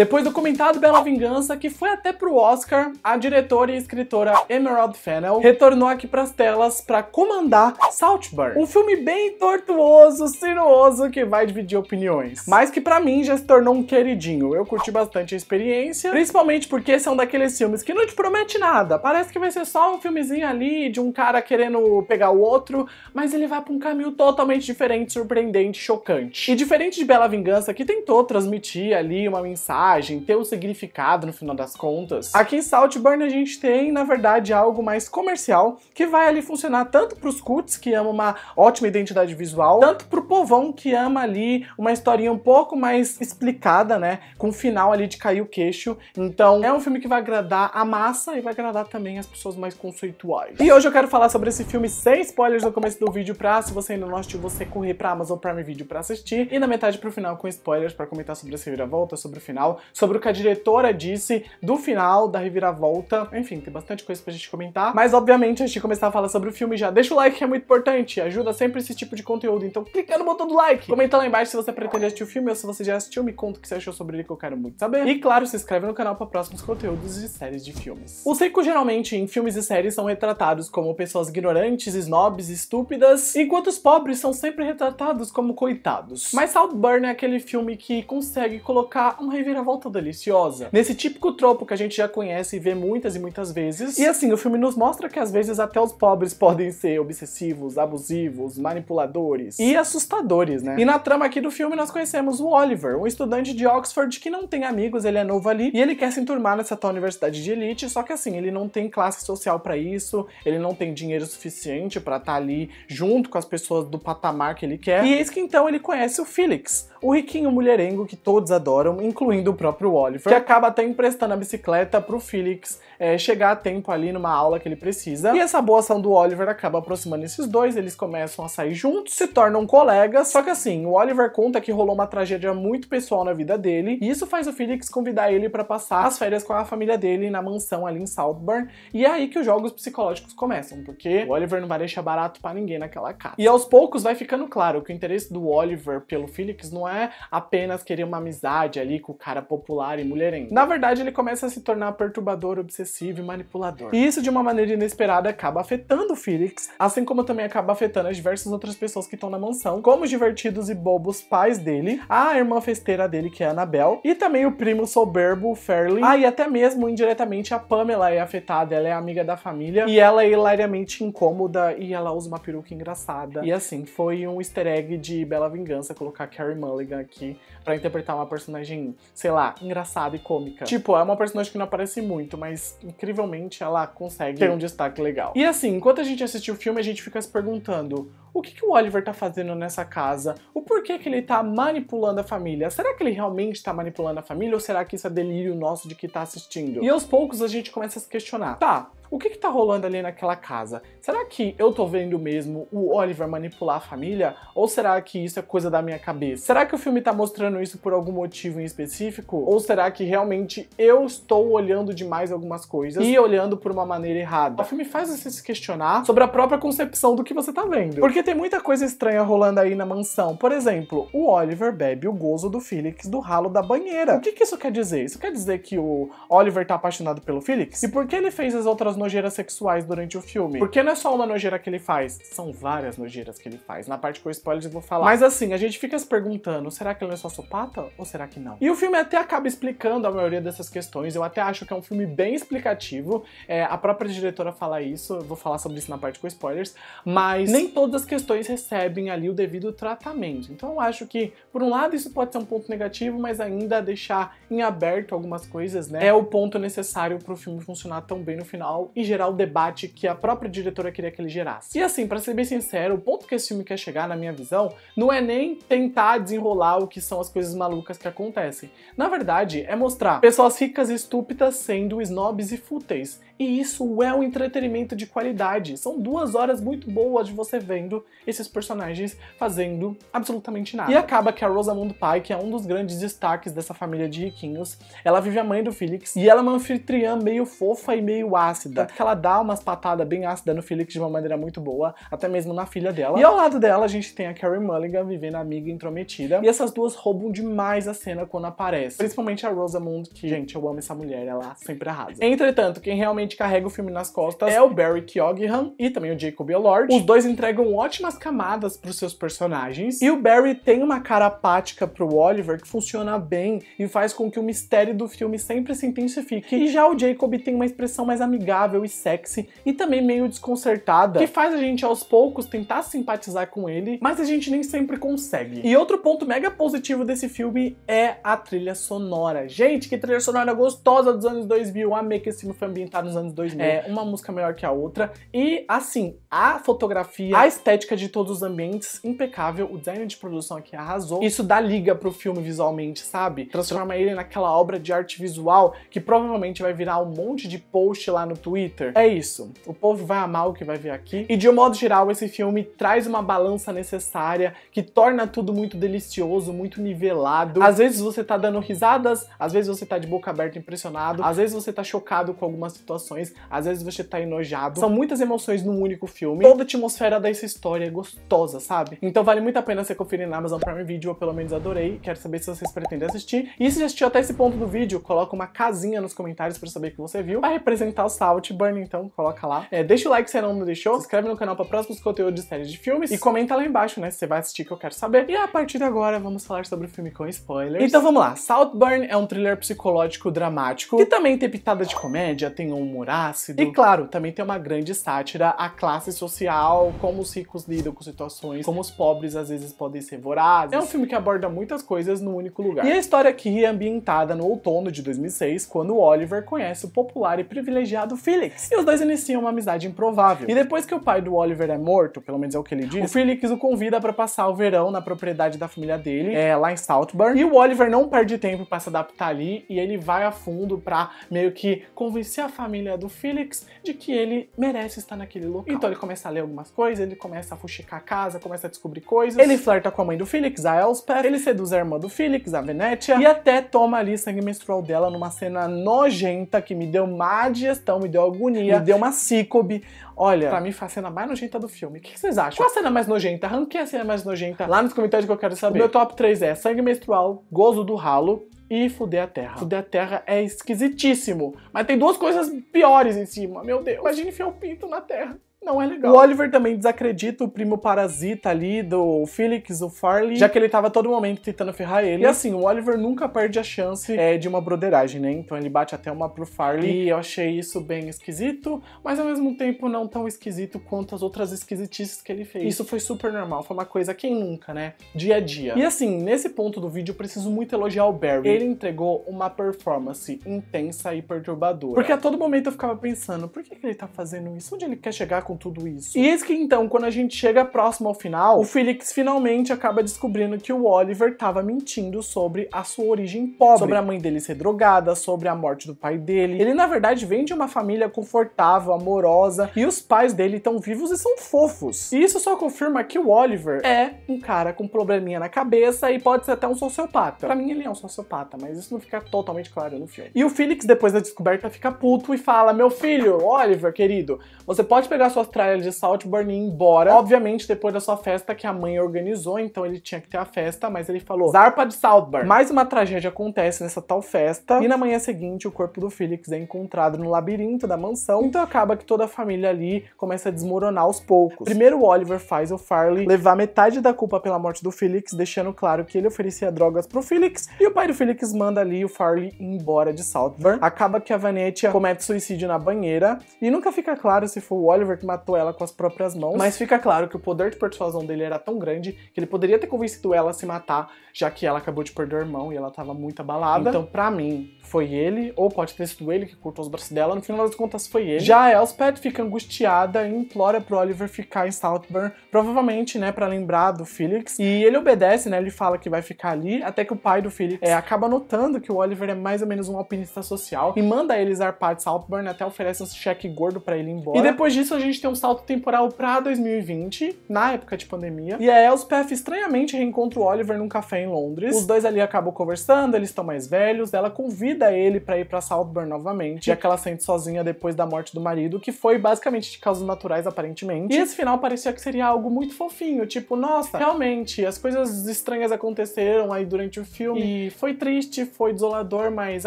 Depois do comentado Bela Vingança, que foi até pro Oscar, a diretora e escritora Emerald Fennell retornou aqui pras telas para comandar Saltburn, um filme bem tortuoso, sinuoso, que vai dividir opiniões, mas que para mim já se tornou um queridinho. Eu curti bastante a experiência, principalmente porque são é daqueles filmes que não te promete nada, parece que vai ser só um filmezinho ali de um cara querendo pegar o outro, mas ele vai pra um caminho totalmente diferente, surpreendente, chocante. E diferente de Bela Vingança, que tentou transmitir ali uma mensagem mensagem, ter um significado no final das contas. Aqui em Saltburn a gente tem, na verdade, algo mais comercial que vai ali funcionar tanto para os cults que amam uma ótima identidade visual, tanto para o povão que ama ali uma historinha um pouco mais explicada, né, com o final ali de cair o queixo. Então é um filme que vai agradar a massa e vai agradar também as pessoas mais conceituais. E hoje eu quero falar sobre esse filme sem spoilers no começo do vídeo pra, se você ainda não assistiu, você correr pra Amazon Prime Video pra assistir e na metade pro final com spoilers pra comentar sobre essa reviravolta, sobre o final, sobre o que a diretora disse do final, da reviravolta. Enfim, tem bastante coisa pra gente comentar. Mas, obviamente, antes de começar a falar sobre o filme, já deixa o like que é muito importante. Ajuda sempre esse tipo de conteúdo. Então, clica no botão do like. Comenta lá embaixo se você pretende assistir o filme ou se você já assistiu, me conta o que você achou sobre ele que eu quero muito saber. E, claro, se inscreve no canal para próximos conteúdos de séries de filmes. Os ricos, geralmente, em filmes e séries, são retratados como pessoas ignorantes, snobs, estúpidas, enquanto os pobres são sempre retratados como coitados. Mas Saltburn é aquele filme que consegue colocar um reviravolta reviravolta deliciosa. Nesse típico tropo que a gente já conhece e vê muitas e muitas vezes. E assim, o filme nos mostra que às vezes até os pobres podem ser obsessivos, abusivos, manipuladores e assustadores, né? E na trama aqui do filme nós conhecemos o Oliver, um estudante de Oxford que não tem amigos, ele é novo ali e ele quer se enturmar nessa tal universidade de elite, só que assim, ele não tem classe social para isso, ele não tem dinheiro suficiente para estar tá ali junto com as pessoas do patamar que ele quer. E eis que então ele conhece o Felix, o riquinho mulherengo que todos adoram, incluindo do próprio Oliver, que acaba até emprestando a bicicleta pro Felix é, chegar a tempo ali numa aula que ele precisa. E essa boa ação do Oliver acaba aproximando esses dois, eles começam a sair juntos, se tornam colegas. Só que assim, o Oliver conta que rolou uma tragédia muito pessoal na vida dele, e isso faz o Felix convidar ele para passar as férias com a família dele na mansão ali em Southburn. E é aí que os jogos psicológicos começam, porque o Oliver não vai deixar barato para ninguém naquela casa. E aos poucos vai ficando claro que o interesse do Oliver pelo Felix não é apenas querer uma amizade ali com o cara cara, popular e mulherengo. Na verdade, ele começa a se tornar perturbador, obsessivo e manipulador. E isso, de uma maneira inesperada, acaba afetando o Felix, assim como também acaba afetando as diversas outras pessoas que estão na mansão, como os divertidos e bobos pais dele, a irmã festeira dele, que é a Annabelle, e também o primo soberbo, Fairly. Ah, e até mesmo, indiretamente, a Pamela é afetada, ela é amiga da família, e ela é hilariamente incômoda, e ela usa uma peruca engraçada. E assim, foi um easter egg de Bela Vingança colocar Carrie Mulligan aqui para interpretar uma personagem, sei lá, engraçada e cômica. Tipo, é uma personagem que não aparece muito, mas incrivelmente ela consegue ter um destaque legal. E assim, enquanto a gente assistiu o filme, a gente fica se perguntando o que, que o Oliver tá fazendo nessa casa? O porquê que ele tá manipulando a família? Será que ele realmente tá manipulando a família ou será que isso é delírio nosso de que tá assistindo? E aos poucos a gente começa a se questionar. Tá, o que está rolando ali naquela casa? Será que eu tô vendo mesmo o Oliver manipular a família? Ou será que isso é coisa da minha cabeça? Será que o filme está mostrando isso por algum motivo em específico? Ou será que realmente eu estou olhando demais algumas coisas e olhando por uma maneira errada? O filme faz você se questionar sobre a própria concepção do que você está vendo. Porque tem muita coisa estranha rolando aí na mansão. Por exemplo, o Oliver bebe o gozo do Felix do ralo da banheira. O que, que isso quer dizer? Isso quer dizer que o Oliver está apaixonado pelo Felix? E por que ele fez as outras nojeiras sexuais durante o filme. Porque não é só uma nojeira que ele faz, são várias nojeiras que ele faz. Na parte com spoilers eu vou falar. Mas assim, a gente fica se perguntando, será que ele não é sopata ou será que não? E o filme até acaba explicando a maioria dessas questões, eu até acho que é um filme bem explicativo, é, a própria diretora fala isso, eu vou falar sobre isso na parte com spoilers, mas nem todas as questões recebem ali o devido tratamento. Então eu acho que, por um lado, isso pode ser um ponto negativo, mas ainda deixar em aberto algumas coisas, né? É o ponto necessário para o filme funcionar tão bem no final, e gerar o debate que a própria diretora queria que ele gerasse. E assim, para ser bem sincero, o ponto que esse filme quer chegar, na minha visão, não é nem tentar desenrolar o que são as coisas malucas que acontecem. Na verdade, é mostrar pessoas ricas e estúpidas sendo snobs e fúteis e isso é um entretenimento de qualidade. São duas horas muito boas de você vendo esses personagens fazendo absolutamente nada. E acaba que a Rosamund Pike, que é um dos grandes destaques dessa família de riquinhos, ela vive a mãe do Felix e ela é uma anfitriã meio fofa e meio ácida. que ela dá umas patadas bem ácidas no Felix de uma maneira muito boa, até mesmo na filha dela. E ao lado dela a gente tem a Carrie Mulligan vivendo a amiga intrometida. E essas duas roubam demais a cena quando aparece. Principalmente a Rosamund, que, gente, eu amo essa mulher, ela sempre arrasa. Entretanto, quem realmente basicamente carrega o filme nas costas é o Barry Keoghan e também o Jacob Elord. Os dois entregam ótimas camadas para os seus personagens e o Barry tem uma cara apática para o Oliver que funciona bem e faz com que o mistério do filme sempre se intensifique. E já o Jacob tem uma expressão mais amigável e sexy e também meio desconcertada que faz a gente aos poucos tentar simpatizar com ele, mas a gente nem sempre consegue. E outro ponto mega positivo desse filme é a trilha sonora. Gente, que trilha sonora gostosa dos anos 2000. Amei que esse filme foi ambientado nos anos anos 2000. É, uma música melhor que a outra. E, assim, a fotografia, a estética de todos os ambientes, impecável. O design de produção aqui arrasou. Isso dá liga pro filme visualmente, sabe? Transforma ele naquela obra de arte visual que provavelmente vai virar um monte de post lá no Twitter. É isso. O povo vai amar o que vai ver aqui. E, de um modo geral, esse filme traz uma balança necessária que torna tudo muito delicioso, muito nivelado. Às vezes você tá dando risadas, às vezes você tá de boca aberta impressionado, às vezes você tá chocado com algumas situações emoções, às vezes você tá enojado. São muitas emoções num único filme. Toda a atmosfera dessa história é gostosa, sabe? Então vale muito a pena você conferir na Amazon Prime Video, eu pelo menos adorei. Quero saber se vocês pretendem assistir. E se já assistiu até esse ponto do vídeo, coloca uma casinha nos comentários para saber que você viu. Vai representar o Saltburn, então coloca lá. É, deixa o like se não deixou, se inscreve no canal para próximos conteúdos de séries de filmes e comenta lá embaixo, né, se você vai assistir que eu quero saber. E a partir de agora vamos falar sobre o filme com spoilers. Então vamos lá. Saltburn é um thriller psicológico dramático que também tem pitada de comédia, tem um humor ácido. E claro, também tem uma grande sátira à classe social, como os ricos lidam com situações, como os pobres às vezes podem ser vorazes. É um filme que aborda muitas coisas num único lugar. E a história aqui é ambientada no outono de 2006, quando Oliver conhece o popular e privilegiado Felix. E os dois iniciam uma amizade improvável. E depois que o pai do Oliver é morto, pelo menos é o que ele diz, o Felix o convida para passar o verão na propriedade da família dele, é, lá em Saltburn. E o Oliver não perde tempo para se adaptar ali e ele vai a fundo para meio que convencer a família família do Felix de que ele merece estar naquele local. Então ele começa a ler algumas coisas, ele começa a fuxicar a casa, começa a descobrir coisas, ele flerta com a mãe do Felix, a Elspeth, ele seduz a irmã do Felix, a Venetia, e até toma ali sangue menstrual dela numa cena nojenta que me deu má digestão, me deu agonia, me deu uma sícobe. Olha, pra mim foi a cena mais nojenta do filme. O que vocês acham? Qual a cena mais nojenta? Ranquei a cena mais nojenta lá nos comentários que eu quero saber. O meu top 3 é sangue menstrual, gozo do ralo, e fuder a terra. Fuder a terra é esquisitíssimo, mas tem duas coisas piores em cima. Meu Deus, imagina enfiar o pinto na terra não é legal. O Oliver também desacredita o primo parasita ali do Felix, o Farley, já que ele tava todo momento tentando ferrar ele. E assim, o Oliver nunca perde a chance é, de uma broderagem, né? Então ele bate até uma pro Farley e eu achei isso bem esquisito, mas ao mesmo tempo não tão esquisito quanto as outras esquisitices que ele fez. Isso foi super normal, foi uma coisa quem nunca, né? Dia a dia. E assim, nesse ponto do vídeo eu preciso muito elogiar o Barry. Ele entregou uma performance intensa e perturbadora. Porque a todo momento eu ficava pensando, por que, que ele tá fazendo isso? Onde ele quer chegar com com tudo isso. E eis que então, quando a gente chega próximo ao final, o Felix finalmente acaba descobrindo que o Oliver estava mentindo sobre a sua origem pobre, sobre a mãe dele ser drogada, sobre a morte do pai dele. Ele, na verdade, vem de uma família confortável, amorosa, e os pais dele estão vivos e são fofos. E isso só confirma que o Oliver é. é um cara com probleminha na cabeça e pode ser até um sociopata. Para mim, ele é um sociopata, mas isso não fica totalmente claro no filme. E o Felix, depois da descoberta, fica puto e fala: Meu filho, Oliver, querido, você pode pegar sua suas de Saltburn e ir embora. Obviamente, depois da sua festa que a mãe organizou, então ele tinha que ter a festa, mas ele falou: Zarpa de Saltburn. Mais uma tragédia acontece nessa tal festa, e na manhã seguinte o corpo do Felix é encontrado no labirinto da mansão, então acaba que toda a família ali começa a desmoronar aos poucos. Primeiro o Oliver faz o Farley levar metade da culpa pela morte do Felix, deixando claro que ele oferecia drogas pro Felix, e o pai do Felix manda ali o Farley embora de Saltburn. Acaba que a Vanetia comete suicídio na banheira, e nunca fica claro se foi o Oliver que matou ela com as próprias mãos. Mas fica claro que o poder de persuasão dele era tão grande que ele poderia ter convencido ela a se matar, já que ela acabou de perder o irmão e ela tava muito abalada. Então, para mim, foi ele, ou pode ter sido ele que cortou os braços dela, no final das contas foi ele. Já a Elspeth fica angustiada e implora pro Oliver ficar em Southburn, provavelmente, né, para lembrar do Felix. E ele obedece, né, ele fala que vai ficar ali, até que o pai do Felix é, acaba notando que o Oliver é mais ou menos um alpinista social e manda ele zarpar de Southburn, né, até oferece um cheque gordo para ele ir embora. E depois disso a gente gente tem um salto temporal para 2020, na época de pandemia, e a Elspeth estranhamente reencontra o Oliver num café em Londres. Os dois ali acabam conversando, eles estão mais velhos, ela convida ele para ir para Southburn novamente, já que ela sente sozinha depois da morte do marido, que foi basicamente de causas naturais, aparentemente. E esse final parecia que seria algo muito fofinho, tipo, nossa, realmente, as coisas estranhas aconteceram aí durante o filme, e foi triste, foi desolador, mas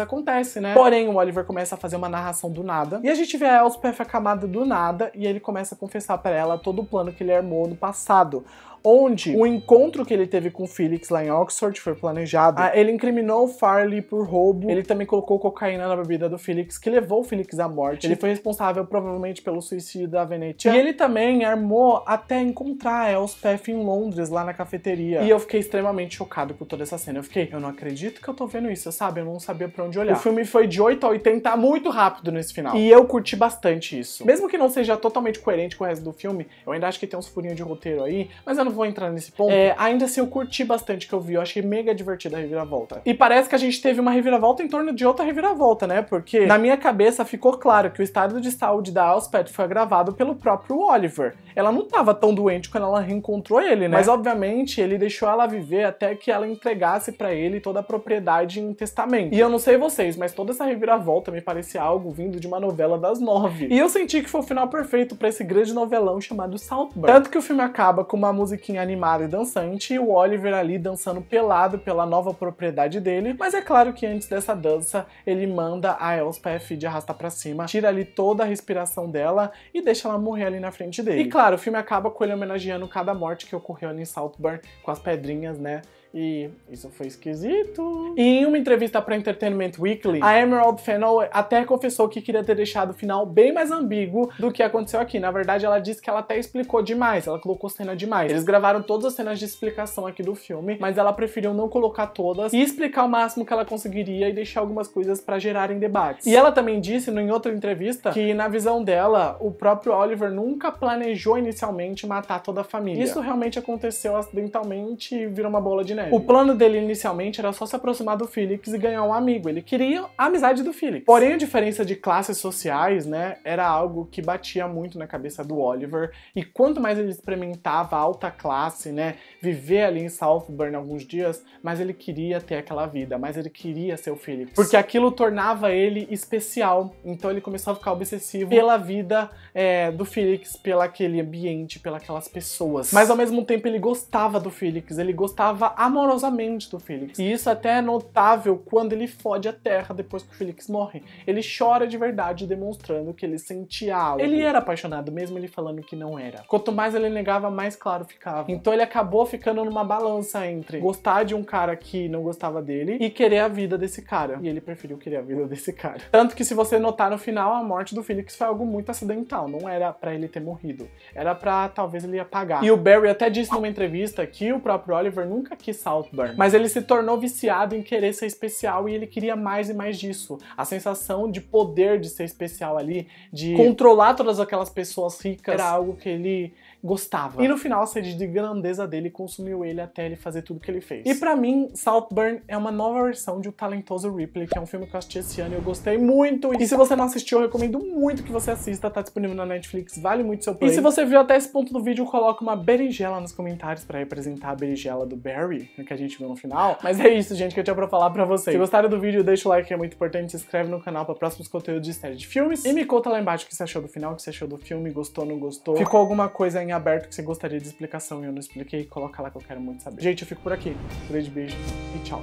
acontece, né? Porém, o Oliver começa a fazer uma narração do nada, e a gente vê a Elspeth acamada do nada, e ele começa a confessar para ela todo o plano que ele armou no passado onde o encontro que ele teve com o Felix lá em Oxford foi planejado. Ah, ele incriminou o Farley por roubo, ele também colocou cocaína na bebida do Felix, que levou o Felix à morte. Ele foi responsável provavelmente pelo suicídio da Venetia. E ele também armou até encontrar a Elspeth em Londres, lá na cafeteria. E eu fiquei extremamente chocado com toda essa cena. Eu fiquei, eu não acredito que eu tô vendo isso, sabe? Eu não sabia pra onde olhar. O filme foi de 8 a 80 muito rápido nesse final. E eu curti bastante isso. Mesmo que não seja totalmente coerente com o resto do filme, eu ainda acho que tem uns furinhos de roteiro aí, mas eu não vou entrar nesse é, ponto. É, ainda assim, eu curti bastante o que eu vi. Eu achei mega divertida a reviravolta. E parece que a gente teve uma reviravolta em torno de outra reviravolta, né? Porque na minha cabeça ficou claro que o estado de saúde da Elspeth foi agravado pelo próprio Oliver. Ela não estava tão doente quando ela reencontrou ele, né? Mas obviamente ele deixou ela viver até que ela entregasse para ele toda a propriedade em testamento. E eu não sei vocês, mas toda essa reviravolta me parecia algo vindo de uma novela das nove. E eu senti que foi o final perfeito para esse grande novelão chamado Southburn. Tanto que o filme acaba com uma música Chiquinha animado e dançante e o Oliver ali dançando pelado pela nova propriedade dele. Mas é claro que antes dessa dança, ele manda a Elspeth de arrastar para cima, tira ali toda a respiração dela e deixa ela morrer ali na frente dele. E claro, o filme acaba com ele homenageando cada morte que ocorreu ali em Saltburn com as pedrinhas, né? E isso foi esquisito. E em uma entrevista para Entertainment Weekly, a Emerald Fennell até confessou que queria ter deixado o final bem mais ambíguo do que aconteceu aqui. Na verdade, ela disse que ela até explicou demais, ela colocou cena demais. Eles gravaram todas as cenas de explicação aqui do filme, mas ela preferiu não colocar todas e explicar o máximo que ela conseguiria e deixar algumas coisas para gerarem debates. E ela também disse em outra entrevista que, na visão dela, o próprio Oliver nunca planejou inicialmente matar toda a família. Isso realmente aconteceu acidentalmente e virou uma bola de neve. Guilherme. O plano dele inicialmente era só se aproximar do Felix e ganhar um amigo. Ele queria a amizade do Felix. Porém, a diferença de classes sociais, né, era algo que batia muito na cabeça do Oliver. E quanto mais ele experimentava a alta classe, né, viver ali em Southburn alguns dias, mais ele queria ter aquela vida, mais ele queria ser o Felix. Porque aquilo tornava ele especial. Então ele começou a ficar obsessivo pela vida é, do Felix, pelo aquele ambiente, pelas pessoas. Mas ao mesmo tempo ele gostava do Felix, ele gostava a amorosamente do Felix. E isso até é notável quando ele fode a terra depois que o Felix morre. Ele chora de verdade, demonstrando que ele sentia algo. Ele era apaixonado, mesmo ele falando que não era. Quanto mais ele negava, mais claro ficava. Então ele acabou ficando numa balança entre gostar de um cara que não gostava dele e querer a vida desse cara. E ele preferiu querer a vida desse cara. Tanto que se você notar no final, a morte do Felix foi algo muito acidental. Não era para ele ter morrido. Era para talvez ele apagar. E o Barry até disse numa entrevista que o próprio Oliver nunca quis Saltburn. Uhum. Mas ele se tornou viciado em querer ser especial e ele queria mais e mais disso. A sensação de poder de ser especial ali, de controlar todas aquelas pessoas ricas, era algo que ele gostava. E no final, a sede de grandeza dele consumiu ele até ele fazer tudo que ele fez. E para mim, Saltburn é uma nova versão de O Talentoso Ripley, que é um filme que eu assisti esse ano e eu gostei muito. E se você não assistiu, eu recomendo muito que você assista, tá disponível na Netflix, vale muito seu play. E se você viu até esse ponto do vídeo, coloca uma berinjela nos comentários para representar a berinjela do Barry, que a gente viu no final. Mas é isso, gente, que eu tinha pra falar pra vocês. Se gostaram do vídeo, deixa o like, que é muito importante, se inscreve no canal para próximos conteúdos de série de filmes. E me conta lá embaixo o que você achou do final, o que você achou do filme, gostou, não gostou. Ficou alguma coisa em aberto que você gostaria de explicação e eu não expliquei, coloca lá que eu quero muito saber. Gente, eu fico por aqui. Grande beijo e tchau.